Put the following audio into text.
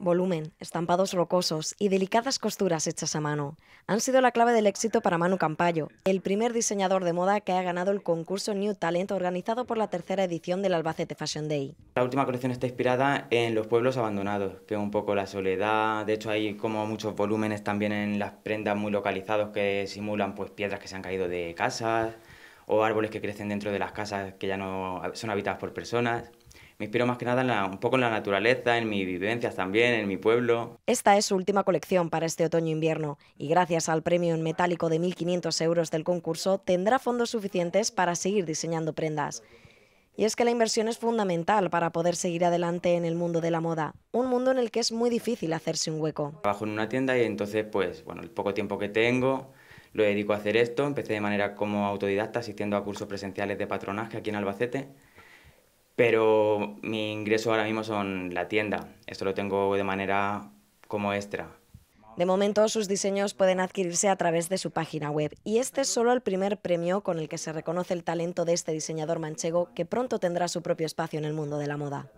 Volumen, estampados rocosos y delicadas costuras hechas a mano han sido la clave del éxito para Manu Campayo, el primer diseñador de moda que ha ganado el concurso New Talent organizado por la tercera edición del Albacete Fashion Day. La última colección está inspirada en los pueblos abandonados, que es un poco la soledad, de hecho hay como muchos volúmenes también en las prendas muy localizados que simulan pues piedras que se han caído de casas o árboles que crecen dentro de las casas que ya no son habitadas por personas me inspiro más que nada un poco en la naturaleza, en mis vivencias también, en mi pueblo. Esta es su última colección para este otoño-invierno y gracias al premio en metálico de 1.500 euros del concurso tendrá fondos suficientes para seguir diseñando prendas. Y es que la inversión es fundamental para poder seguir adelante en el mundo de la moda, un mundo en el que es muy difícil hacerse un hueco. Trabajo en una tienda y entonces, pues, bueno, el poco tiempo que tengo lo dedico a hacer esto. Empecé de manera como autodidacta asistiendo a cursos presenciales de patronaje aquí en Albacete. Pero mi ingreso ahora mismo son la tienda. Esto lo tengo de manera como extra. De momento, sus diseños pueden adquirirse a través de su página web y este es solo el primer premio con el que se reconoce el talento de este diseñador manchego que pronto tendrá su propio espacio en el mundo de la moda.